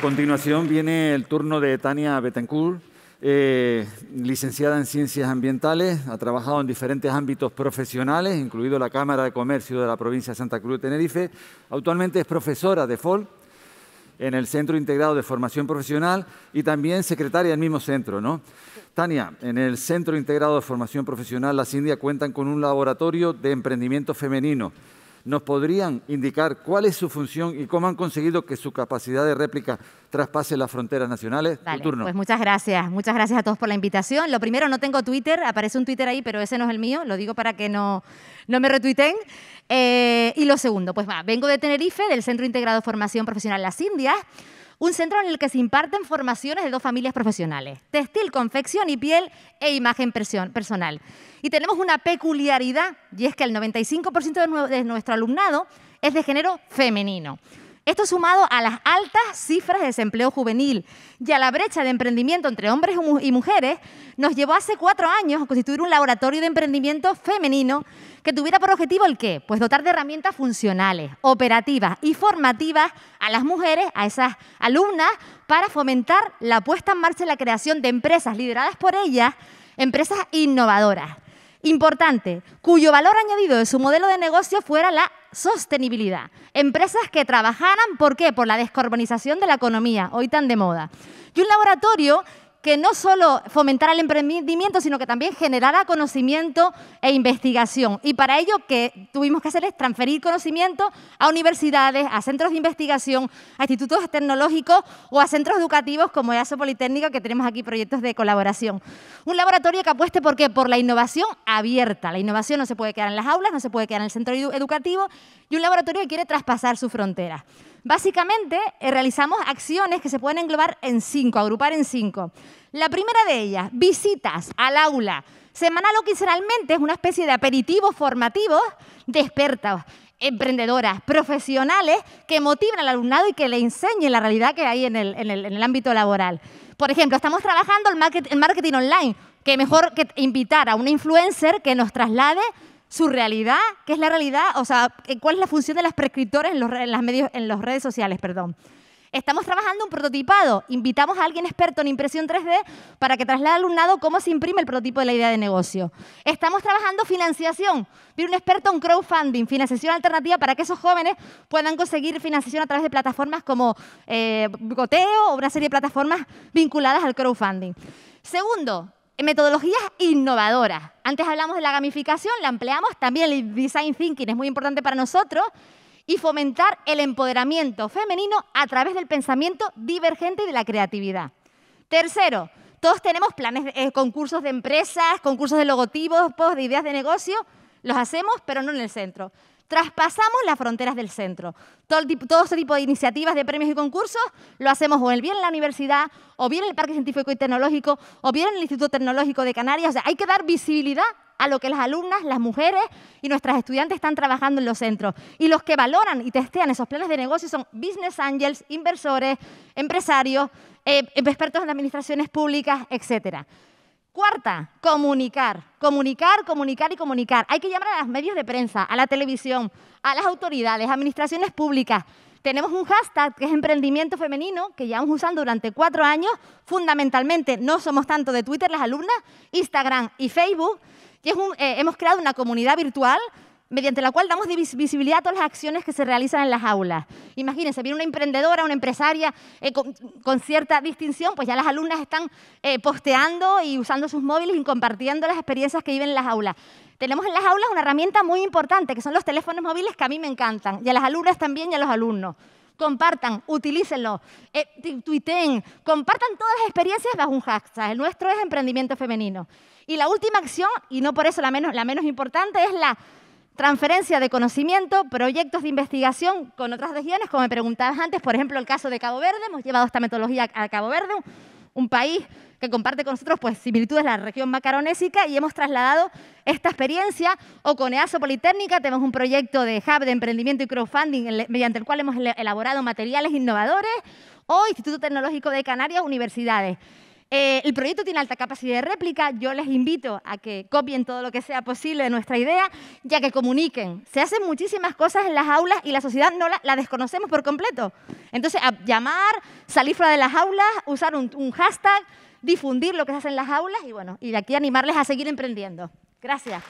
continuación viene el turno de Tania Betancourt, eh, licenciada en Ciencias Ambientales, ha trabajado en diferentes ámbitos profesionales, incluido la Cámara de Comercio de la provincia de Santa Cruz de Tenerife. Actualmente es profesora de FOL en el Centro Integrado de Formación Profesional y también secretaria del mismo centro. ¿no? Tania, en el Centro Integrado de Formación Profesional, las CINDIA cuentan con un laboratorio de emprendimiento femenino ¿Nos podrían indicar cuál es su función y cómo han conseguido que su capacidad de réplica traspase las fronteras nacionales? turno. Pues muchas gracias. Muchas gracias a todos por la invitación. Lo primero, no tengo Twitter. Aparece un Twitter ahí, pero ese no es el mío. Lo digo para que no, no me retuiten. Eh, y lo segundo, pues va, vengo de Tenerife, del Centro Integrado de Formación Profesional Las Indias un centro en el que se imparten formaciones de dos familias profesionales, textil, confección y piel e imagen personal. Y tenemos una peculiaridad, y es que el 95% de nuestro alumnado es de género femenino. Esto sumado a las altas cifras de desempleo juvenil y a la brecha de emprendimiento entre hombres y mujeres, nos llevó hace cuatro años a constituir un laboratorio de emprendimiento femenino que tuviera por objetivo el qué? Pues dotar de herramientas funcionales, operativas y formativas a las mujeres, a esas alumnas, para fomentar la puesta en marcha y la creación de empresas lideradas por ellas, empresas innovadoras importante, cuyo valor añadido de su modelo de negocio fuera la sostenibilidad. Empresas que trabajaran, ¿por qué? Por la descarbonización de la economía, hoy tan de moda. Y un laboratorio que no solo fomentará el emprendimiento, sino que también generará conocimiento e investigación. Y para ello que tuvimos que hacer es transferir conocimiento a universidades, a centros de investigación, a institutos tecnológicos o a centros educativos como EASO Politécnico, que tenemos aquí proyectos de colaboración. Un laboratorio que apueste por qué? Por la innovación abierta. La innovación no se puede quedar en las aulas, no se puede quedar en el centro educativo y un laboratorio que quiere traspasar sus fronteras. Básicamente eh, realizamos acciones que se pueden englobar en cinco, agrupar en cinco. La primera de ellas, visitas al aula. Semanal o quincenalmente es una especie de aperitivo formativo de expertos, emprendedoras, profesionales que motivan al alumnado y que le enseñen la realidad que hay en el, ámbito laboral. Por ejemplo, estamos trabajando el marketing online. que mejor que invitar a una influencer que nos traslade su realidad, qué es la realidad, o sea, eh, cuál es la función de las prescriptores en, los, las medios, en redes sociales, perdón. Estamos trabajando un prototipado. Invitamos a alguien experto en impresión 3D para que traslade al alumnado cómo se imprime el prototipo de la idea de negocio. Estamos trabajando financiación. Viene un experto en crowdfunding, financiación alternativa para que esos jóvenes puedan conseguir financiación a través de plataformas como eh, Goteo o una serie de plataformas vinculadas al crowdfunding. Segundo, eh, metodologías innovadoras. Antes hablamos de la gamificación, la empleamos, también el design thinking es muy importante para nosotros y fomentar el empoderamiento femenino a través del pensamiento divergente y de la creatividad. Tercero, todos tenemos planes, eh, concursos de empresas, concursos de logotipos, de ideas de negocio, los hacemos, pero no en el centro. Traspasamos las fronteras del centro. Todo, ese tipo de iniciativas, de premios y concursos, lo hacemos o bien en la universidad, o bien en el Parque Científico y Tecnológico, o bien en el Instituto Tecnológico de Canarias. O sea, hay que dar visibilidad a lo que las alumnas, las mujeres y nuestras estudiantes están trabajando en los centros. Y los que valoran y testean esos planes de negocio son business angels, inversores, empresarios, eh, expertos en administraciones públicas, etcétera. Cuarta, comunicar, comunicar, comunicar y comunicar. Hay que llamar a los medios de prensa, a la televisión, a las autoridades, administraciones públicas. Tenemos un hashtag que es emprendimiento femenino, que llevamos usando durante cuatro años, fundamentalmente no somos tanto de Twitter las alumnas, Instagram y Facebook, que eh, hemos creado una comunidad virtual mediante la cual damos visibilidad a todas las acciones que se realizan en las aulas. Imagínense, viene una emprendedora, una empresaria eh, con, cierta distinción, pues ya las alumnas están eh, posteando y usando sus móviles y compartiendo las experiencias que viven en las aulas. Tenemos en las aulas una herramienta muy importante, que son los teléfonos móviles que a mí me encantan, y a las alumnas también y a los alumnos compartan, utilícenlo, eh, tuiteen, compartan todas las experiencias bajo un hashtag. El nuestro es emprendimiento femenino. Y la última acción, y no por eso la menos, la menos importante, es la transferencia de conocimiento, proyectos de investigación con otras regiones, como me preguntabas antes, por ejemplo, el caso de Cabo Verde, hemos llevado esta metodología a Cabo Verde, un país que comparte con nosotros pues, similitudes la región macaronésica y hemos trasladado esta experiencia o con EASO Politécnica tenemos un proyecto de hub de emprendimiento y crowdfunding mediante el cual hemos elaborado materiales innovadores o Instituto Tecnológico de Canarias, universidades. Eh, el proyecto tiene alta capacidad de réplica. Yo les invito a que copien todo lo que sea posible de nuestra idea, ya que comuniquen. Se hacen muchísimas cosas en las aulas y la sociedad no la, desconocemos por completo. Entonces, a llamar, salir fuera de las aulas, usar un, un hashtag, difundir lo que se hace en las aulas y bueno, y de aquí animarles a seguir emprendiendo. Gracias.